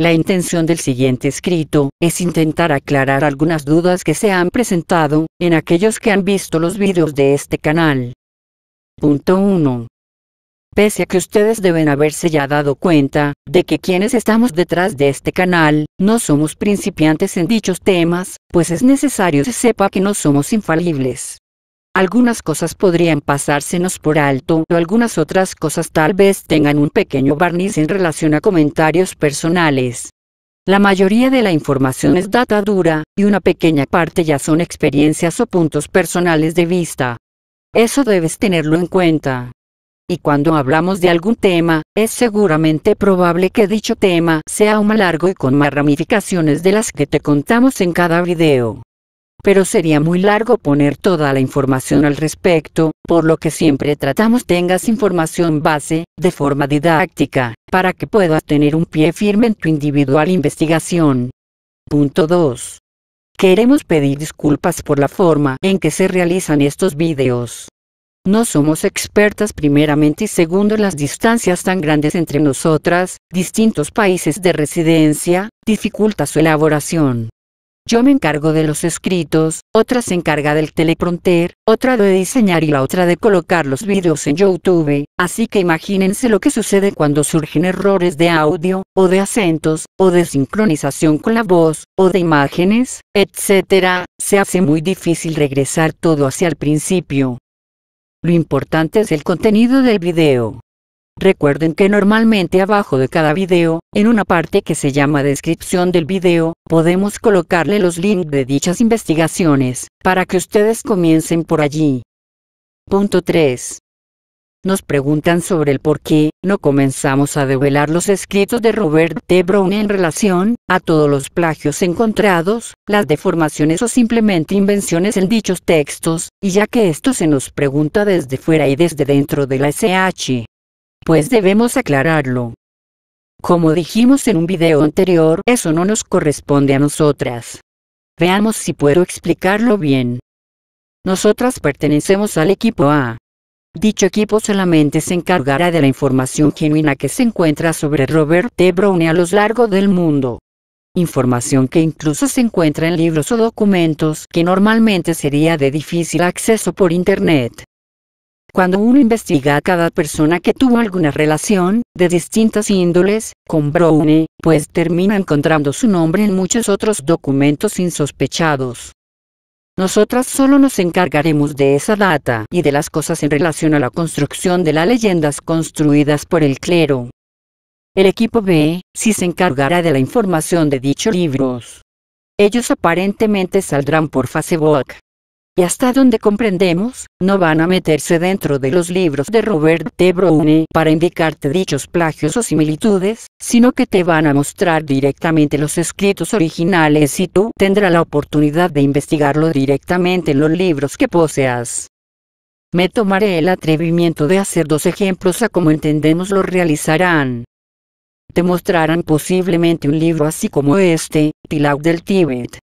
La intención del siguiente escrito es intentar aclarar algunas dudas que se han presentado en aquellos que han visto los vídeos de este canal. Punto 1. Pese a que ustedes deben haberse ya dado cuenta de que quienes estamos detrás de este canal no somos principiantes en dichos temas, pues es necesario se sepa que no somos infalibles. Algunas cosas podrían pasársenos por alto, o algunas otras cosas tal vez tengan un pequeño barniz en relación a comentarios personales. La mayoría de la información es data dura, y una pequeña parte ya son experiencias o puntos personales de vista. Eso debes tenerlo en cuenta. Y cuando hablamos de algún tema, es seguramente probable que dicho tema sea aún más largo y con más ramificaciones de las que te contamos en cada video pero sería muy largo poner toda la información al respecto, por lo que siempre tratamos tengas información base, de forma didáctica, para que puedas tener un pie firme en tu individual investigación. Punto 2. Queremos pedir disculpas por la forma en que se realizan estos videos. No somos expertas primeramente y segundo las distancias tan grandes entre nosotras, distintos países de residencia, dificulta su elaboración. Yo me encargo de los escritos, otra se encarga del teleprompter, otra de diseñar y la otra de colocar los vídeos en YouTube, así que imagínense lo que sucede cuando surgen errores de audio, o de acentos, o de sincronización con la voz, o de imágenes, etc. Se hace muy difícil regresar todo hacia el principio. Lo importante es el contenido del video. Recuerden que normalmente abajo de cada video, en una parte que se llama descripción del video, podemos colocarle los links de dichas investigaciones, para que ustedes comiencen por allí. Punto 3. Nos preguntan sobre el por qué no comenzamos a develar los escritos de Robert T. Brown en relación a todos los plagios encontrados, las deformaciones o simplemente invenciones en dichos textos, y ya que esto se nos pregunta desde fuera y desde dentro de la SH, pues debemos aclararlo. Como dijimos en un video anterior, eso no nos corresponde a nosotras. Veamos si puedo explicarlo bien. Nosotras pertenecemos al equipo A. Dicho equipo solamente se encargará de la información genuina que se encuentra sobre Robert T. Brown a lo largo del mundo. Información que incluso se encuentra en libros o documentos que normalmente sería de difícil acceso por Internet. Cuando uno investiga a cada persona que tuvo alguna relación, de distintas índoles, con Browne, pues termina encontrando su nombre en muchos otros documentos insospechados. Nosotras solo nos encargaremos de esa data y de las cosas en relación a la construcción de las leyendas construidas por el clero. El equipo B, sí se encargará de la información de dichos libros. Ellos aparentemente saldrán por Facebook, y hasta donde comprendemos, no van a meterse dentro de los libros de Robert De Browne para indicarte dichos plagios o similitudes, sino que te van a mostrar directamente los escritos originales y tú tendrás la oportunidad de investigarlo directamente en los libros que poseas. Me tomaré el atrevimiento de hacer dos ejemplos a como entendemos lo realizarán. Te mostrarán posiblemente un libro así como este, Tilau del Tíbet,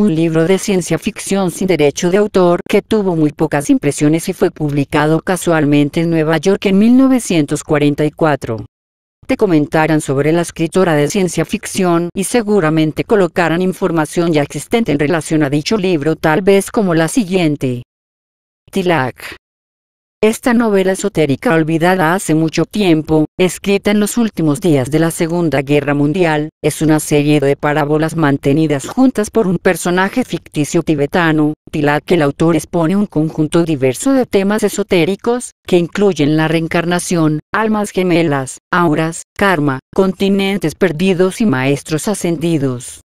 un libro de ciencia ficción sin derecho de autor que tuvo muy pocas impresiones y fue publicado casualmente en Nueva York en 1944. Te comentarán sobre la escritora de ciencia ficción y seguramente colocarán información ya existente en relación a dicho libro tal vez como la siguiente. Tilak esta novela esotérica olvidada hace mucho tiempo, escrita en los últimos días de la Segunda Guerra Mundial, es una serie de parábolas mantenidas juntas por un personaje ficticio tibetano, Tilak que el autor expone un conjunto diverso de temas esotéricos, que incluyen la reencarnación, almas gemelas, auras, karma, continentes perdidos y maestros ascendidos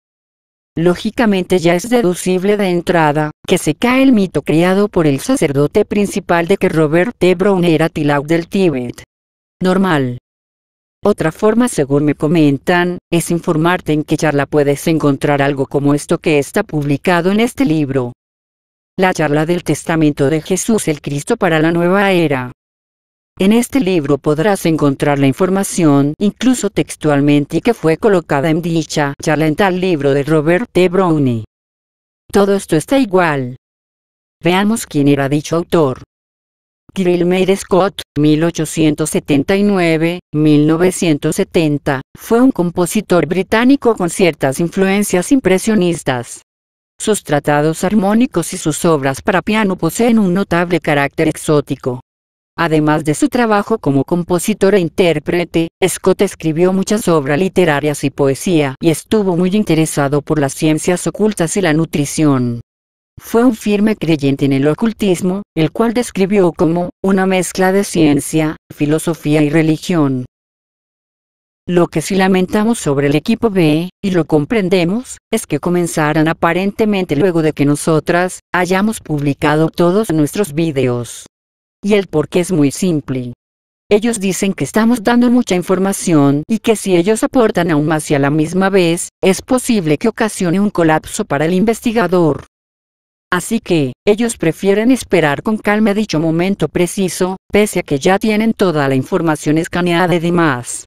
lógicamente ya es deducible de entrada, que se cae el mito creado por el sacerdote principal de que Robert T. Brown era Tilau del Tíbet. Normal. Otra forma, según me comentan, es informarte en qué charla puedes encontrar algo como esto que está publicado en este libro. La charla del Testamento de Jesús el Cristo para la Nueva Era. En este libro podrás encontrar la información, incluso textualmente, que fue colocada en dicha charla en libro de Robert T. Browning. Todo esto está igual. Veamos quién era dicho autor. Kirill May Scott, 1879-1970, fue un compositor británico con ciertas influencias impresionistas. Sus tratados armónicos y sus obras para piano poseen un notable carácter exótico. Además de su trabajo como compositor e intérprete, Scott escribió muchas obras literarias y poesía y estuvo muy interesado por las ciencias ocultas y la nutrición. Fue un firme creyente en el ocultismo, el cual describió como una mezcla de ciencia, filosofía y religión. Lo que sí lamentamos sobre el equipo B, y lo comprendemos, es que comenzaran aparentemente luego de que nosotras hayamos publicado todos nuestros vídeos. Y el por qué es muy simple. Ellos dicen que estamos dando mucha información y que si ellos aportan aún más y a la misma vez, es posible que ocasione un colapso para el investigador. Así que, ellos prefieren esperar con calma dicho momento preciso, pese a que ya tienen toda la información escaneada y demás.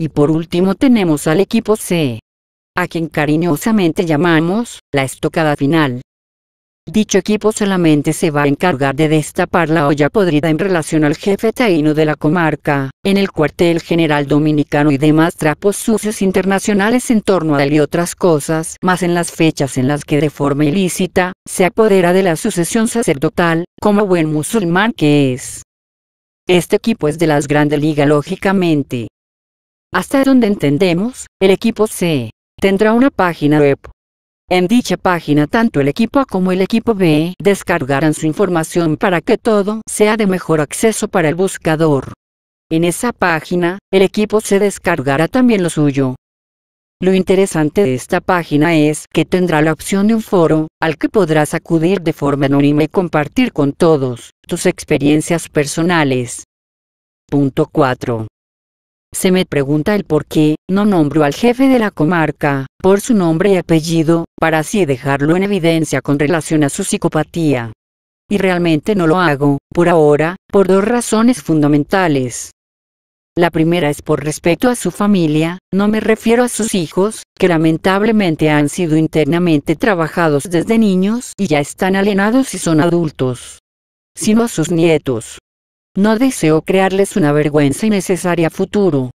Y por último tenemos al equipo C, a quien cariñosamente llamamos, la estocada final. Dicho equipo solamente se va a encargar de destapar la olla podrida en relación al jefe taíno de la comarca, en el cuartel general dominicano y demás trapos sucios internacionales en torno a él y otras cosas, más en las fechas en las que de forma ilícita, se apodera de la sucesión sacerdotal, como buen musulmán que es. Este equipo es de las grandes ligas lógicamente. Hasta donde entendemos, el equipo C tendrá una página web en dicha página tanto el equipo A como el equipo B descargarán su información para que todo sea de mejor acceso para el buscador. En esa página, el equipo se descargará también lo suyo. Lo interesante de esta página es que tendrá la opción de un foro, al que podrás acudir de forma anónima y compartir con todos tus experiencias personales. Punto 4. Se me pregunta el por qué, no nombro al jefe de la comarca, por su nombre y apellido, para así dejarlo en evidencia con relación a su psicopatía. Y realmente no lo hago, por ahora, por dos razones fundamentales. La primera es por respecto a su familia, no me refiero a sus hijos, que lamentablemente han sido internamente trabajados desde niños y ya están alienados y son adultos, sino a sus nietos. No deseo crearles una vergüenza innecesaria a futuro.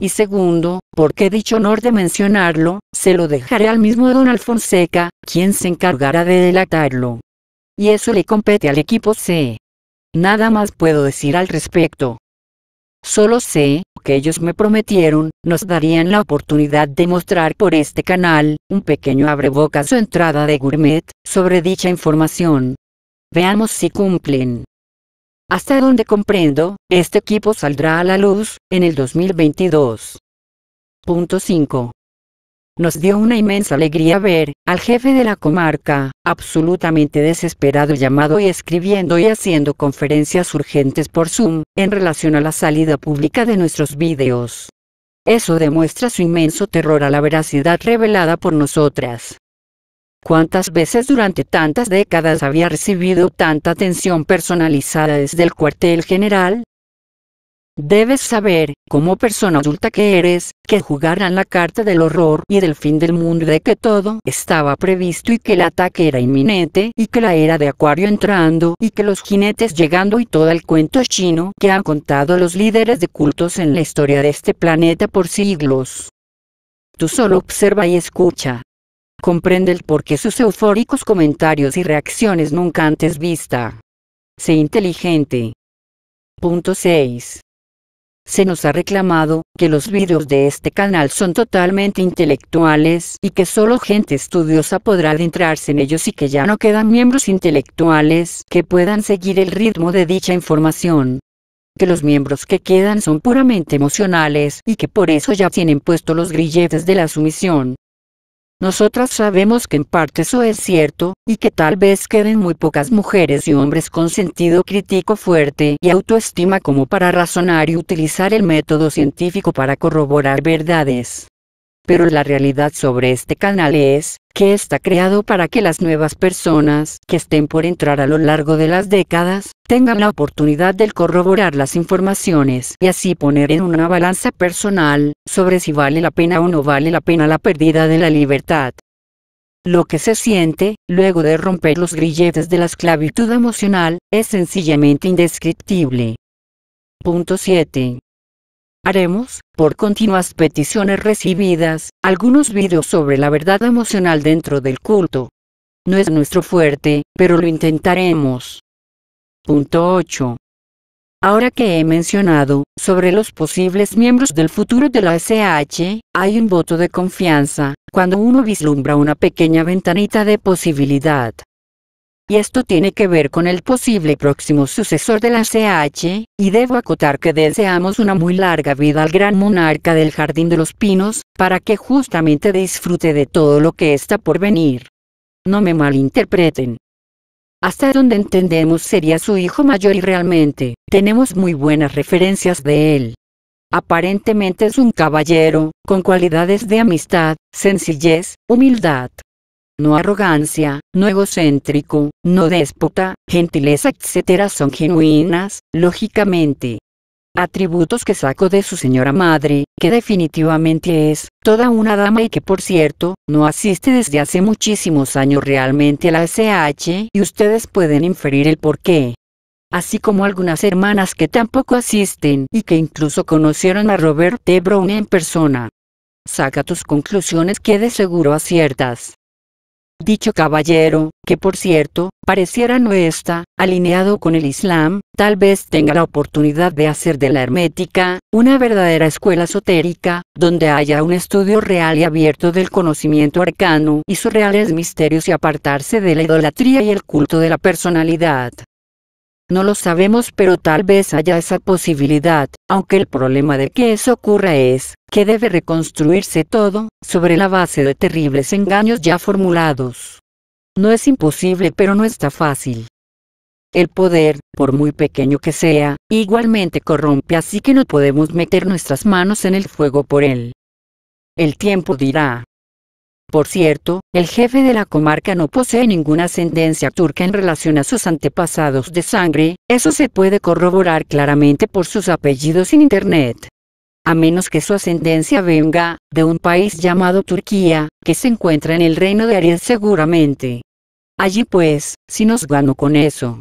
Y segundo, porque dicho honor de mencionarlo, se lo dejaré al mismo don Alfonseca, quien se encargará de delatarlo. Y eso le compete al equipo C. Nada más puedo decir al respecto. Solo sé, que ellos me prometieron, nos darían la oportunidad de mostrar por este canal, un pequeño abrebocas o entrada de gourmet, sobre dicha información. Veamos si cumplen. Hasta donde comprendo, este equipo saldrá a la luz, en el 2022. 5. Nos dio una inmensa alegría ver, al jefe de la comarca, absolutamente desesperado llamado y escribiendo y haciendo conferencias urgentes por Zoom, en relación a la salida pública de nuestros vídeos. Eso demuestra su inmenso terror a la veracidad revelada por nosotras. ¿Cuántas veces durante tantas décadas había recibido tanta atención personalizada desde el cuartel general? Debes saber, como persona adulta que eres, que jugarán la carta del horror y del fin del mundo de que todo estaba previsto y que el ataque era inminente y que la era de Acuario entrando y que los jinetes llegando y todo el cuento chino que han contado los líderes de cultos en la historia de este planeta por siglos. Tú solo observa y escucha, comprende el por qué sus eufóricos comentarios y reacciones nunca antes vista. Sé inteligente. Punto 6. Se nos ha reclamado que los vídeos de este canal son totalmente intelectuales y que solo gente estudiosa podrá adentrarse en ellos y que ya no quedan miembros intelectuales que puedan seguir el ritmo de dicha información. Que los miembros que quedan son puramente emocionales y que por eso ya tienen puesto los grilletes de la sumisión. Nosotras sabemos que en parte eso es cierto, y que tal vez queden muy pocas mujeres y hombres con sentido crítico fuerte y autoestima como para razonar y utilizar el método científico para corroborar verdades pero la realidad sobre este canal es, que está creado para que las nuevas personas que estén por entrar a lo largo de las décadas, tengan la oportunidad de corroborar las informaciones y así poner en una balanza personal, sobre si vale la pena o no vale la pena la pérdida de la libertad. Lo que se siente, luego de romper los grilletes de la esclavitud emocional, es sencillamente indescriptible. Punto 7. Haremos, por continuas peticiones recibidas, algunos vídeos sobre la verdad emocional dentro del culto. No es nuestro fuerte, pero lo intentaremos. Punto 8. Ahora que he mencionado, sobre los posibles miembros del futuro de la SH, hay un voto de confianza, cuando uno vislumbra una pequeña ventanita de posibilidad y esto tiene que ver con el posible próximo sucesor de la CH, y debo acotar que deseamos una muy larga vida al gran monarca del Jardín de los Pinos, para que justamente disfrute de todo lo que está por venir. No me malinterpreten. Hasta donde entendemos sería su hijo mayor y realmente, tenemos muy buenas referencias de él. Aparentemente es un caballero, con cualidades de amistad, sencillez, humildad, no arrogancia, no egocéntrico, no déspota, gentileza, etcétera son genuinas, lógicamente. Atributos que saco de su señora madre, que definitivamente es, toda una dama y que por cierto, no asiste desde hace muchísimos años realmente a la SH y ustedes pueden inferir el por qué así como algunas hermanas que tampoco asisten y que incluso conocieron a Robert T. Brown en persona. Saca tus conclusiones que de seguro aciertas. Dicho caballero, que por cierto, pareciera no está alineado con el Islam, tal vez tenga la oportunidad de hacer de la hermética una verdadera escuela esotérica, donde haya un estudio real y abierto del conocimiento arcano y sus reales misterios y apartarse de la idolatría y el culto de la personalidad. No lo sabemos pero tal vez haya esa posibilidad, aunque el problema de que eso ocurra es, que debe reconstruirse todo, sobre la base de terribles engaños ya formulados. No es imposible pero no está fácil. El poder, por muy pequeño que sea, igualmente corrompe así que no podemos meter nuestras manos en el fuego por él. El tiempo dirá. Por cierto, el jefe de la comarca no posee ninguna ascendencia turca en relación a sus antepasados de sangre, eso se puede corroborar claramente por sus apellidos en Internet. A menos que su ascendencia venga de un país llamado Turquía, que se encuentra en el reino de Ariel seguramente. Allí pues, si nos gano con eso.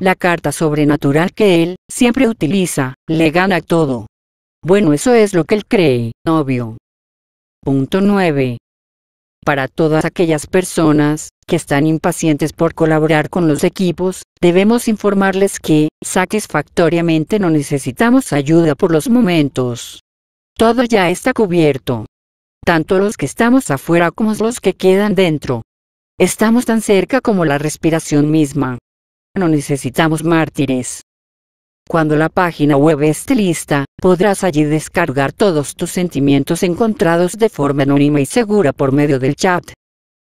La carta sobrenatural que él siempre utiliza, le gana todo. Bueno, eso es lo que él cree, obvio. Punto 9. Para todas aquellas personas que están impacientes por colaborar con los equipos, debemos informarles que, satisfactoriamente, no necesitamos ayuda por los momentos. Todo ya está cubierto. Tanto los que estamos afuera como los que quedan dentro. Estamos tan cerca como la respiración misma. No necesitamos mártires. Cuando la página web esté lista, podrás allí descargar todos tus sentimientos encontrados de forma anónima y segura por medio del chat.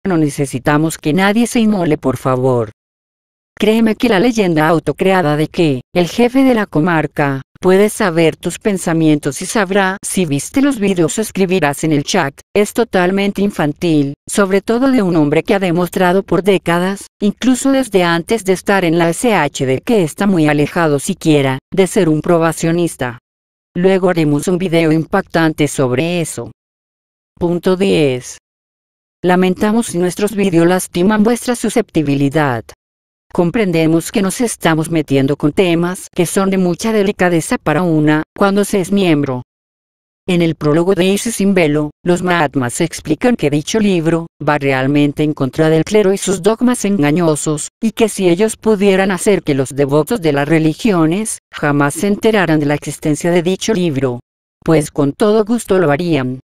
No necesitamos que nadie se inmole por favor. Créeme que la leyenda autocreada de que, el jefe de la comarca, Puedes saber tus pensamientos y sabrá si viste los videos o escribirás en el chat. Es totalmente infantil, sobre todo de un hombre que ha demostrado por décadas, incluso desde antes de estar en la SHD que está muy alejado siquiera, de ser un probacionista. Luego haremos un video impactante sobre eso. Punto 10. Lamentamos si nuestros vídeos lastiman vuestra susceptibilidad. Comprendemos que nos estamos metiendo con temas que son de mucha delicadeza para una cuando se es miembro. En el prólogo de Isis sin velo, los Mahatmas explican que dicho libro va realmente en contra del clero y sus dogmas engañosos, y que si ellos pudieran hacer que los devotos de las religiones jamás se enteraran de la existencia de dicho libro, pues con todo gusto lo harían.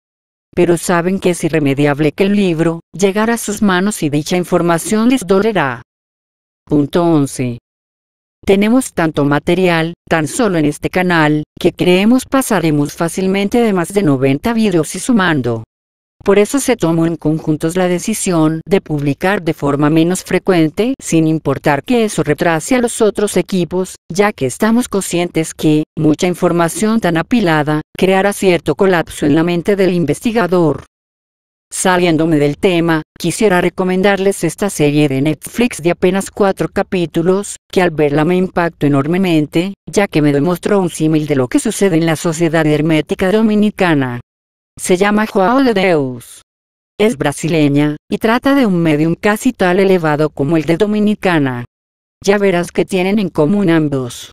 Pero saben que es irremediable que el libro llegara a sus manos y dicha información les dolerá. Punto 11. Tenemos tanto material, tan solo en este canal, que creemos pasaremos fácilmente de más de 90 vídeos y sumando. Por eso se tomó en conjuntos la decisión de publicar de forma menos frecuente, sin importar que eso retrase a los otros equipos, ya que estamos conscientes que, mucha información tan apilada, creará cierto colapso en la mente del investigador. Saliéndome del tema, quisiera recomendarles esta serie de Netflix de apenas cuatro capítulos, que al verla me impactó enormemente, ya que me demostró un símil de lo que sucede en la sociedad hermética dominicana. Se llama Joao de Deus. Es brasileña, y trata de un medium casi tan elevado como el de Dominicana. Ya verás que tienen en común ambos.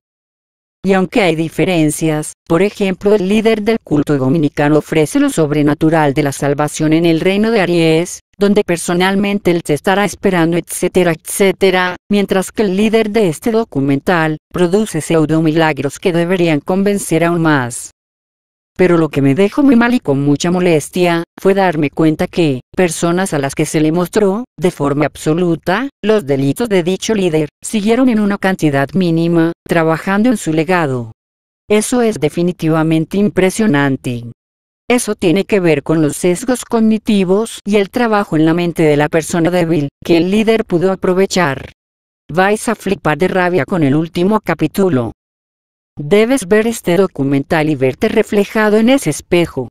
Y aunque hay diferencias, por ejemplo el líder del culto dominicano ofrece lo sobrenatural de la salvación en el reino de Aries, donde personalmente él se estará esperando etcétera etcétera, mientras que el líder de este documental, produce pseudo milagros que deberían convencer aún más. Pero lo que me dejó muy mal y con mucha molestia, fue darme cuenta que, personas a las que se le mostró, de forma absoluta, los delitos de dicho líder, siguieron en una cantidad mínima, trabajando en su legado. Eso es definitivamente impresionante. Eso tiene que ver con los sesgos cognitivos y el trabajo en la mente de la persona débil, que el líder pudo aprovechar. Vais a flipar de rabia con el último capítulo. Debes ver este documental y verte reflejado en ese espejo.